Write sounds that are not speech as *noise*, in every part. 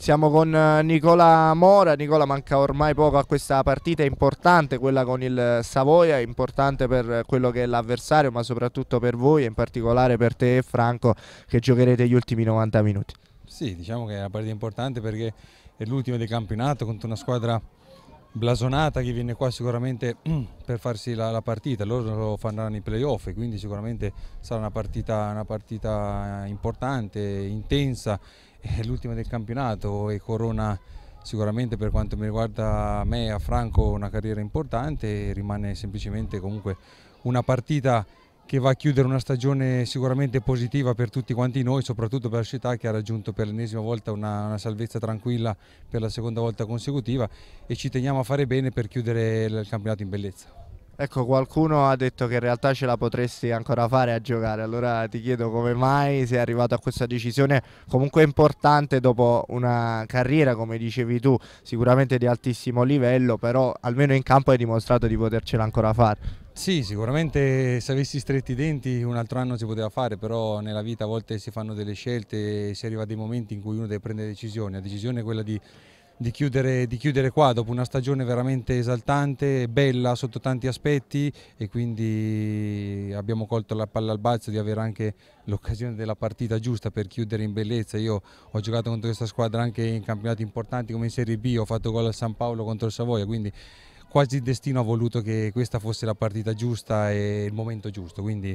Siamo con eh, Nicola Mora, Nicola manca ormai poco a questa partita importante, quella con il Savoia, importante per quello che è l'avversario ma soprattutto per voi e in particolare per te e Franco che giocherete gli ultimi 90 minuti. Sì, diciamo che è una partita importante perché è l'ultima del campionato contro una squadra blasonata che viene qua sicuramente *clears throat* per farsi la, la partita, loro lo faranno i playoff quindi sicuramente sarà una partita, una partita importante, intensa *laughs* è l'ultima del campionato e corona sicuramente per quanto mi riguarda a me e a Franco una carriera importante, rimane semplicemente comunque una partita che va a chiudere una stagione sicuramente positiva per tutti quanti noi, soprattutto per la città che ha raggiunto per l'ennesima volta una, una, salvezza tranquilla per la seconda volta consecutiva e ci teniamo a fare bene per chiudere il campionato in bellezza. Ecco, qualcuno ha detto che in realtà ce la potresti ancora fare a giocare, allora ti chiedo come mai sei arrivato a questa decisione comunque importante dopo una carriera, come dicevi tu, sicuramente di altissimo livello, però almeno in campo hai dimostrato di potercela ancora fare. Sì, sicuramente se avessi stretti i denti un altro anno si poteva fare, però nella vita a volte si fanno delle scelte e si arriva a dei momenti in cui uno deve prendere decisioni. La decisione è quella di di chiudere, di chiudere, qua dopo una stagione veramente esaltante, bella sotto tanti aspetti e quindi abbiamo colto la palla al balzo di avere anche l'occasione della partita giusta per chiudere in bellezza. Io ho giocato contro questa squadra anche in campionati importanti come in Serie B, ho fatto gol al San Paolo contro il Savoia, quindi quasi il destino ha voluto che questa fosse la partita giusta e il momento giusto. Quindi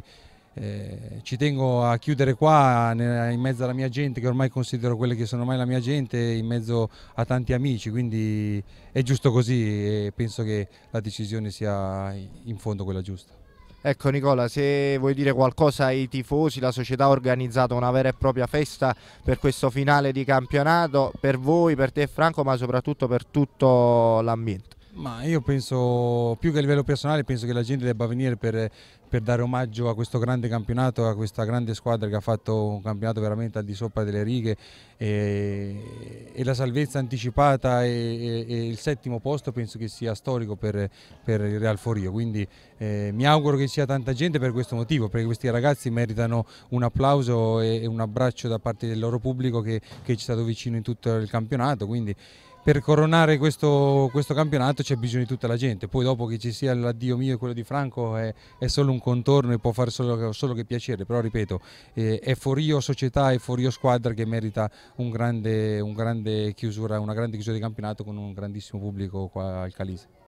eh, ci tengo a chiudere qua in mezzo alla mia gente che ormai considero quelle che sono ormai la mia gente in mezzo a tanti amici quindi è giusto così e penso che la decisione sia in fondo quella giusta Ecco Nicola, se vuoi dire qualcosa ai tifosi, la società ha organizzato una vera e propria festa per questo finale di campionato, per voi, per te Franco, ma soprattutto per tutto l'ambiente. Ma io penso, più che a livello personale, penso che la gente debba venire per, per, dare omaggio a questo grande campionato, a questa grande squadra che ha fatto un campionato veramente al di sopra delle righe e, e la salvezza anticipata e, e, e, il settimo posto penso che sia storico per, per il Real Forio, quindi eh, mi auguro che sia tanta gente per questo motivo, perché questi ragazzi meritano un applauso e un abbraccio da parte del loro pubblico che, che è stato vicino in tutto il campionato, quindi per coronare questo, questo campionato c'è bisogno di tutta la gente, poi dopo che ci sia l'addio mio e quello di Franco è, è, solo un contorno e può fare solo, solo che piacere, però ripeto eh, è Forio società e Forio squadra che merita un grande, un grande chiusura, una grande chiusura di campionato con un grandissimo pubblico qua al Calise.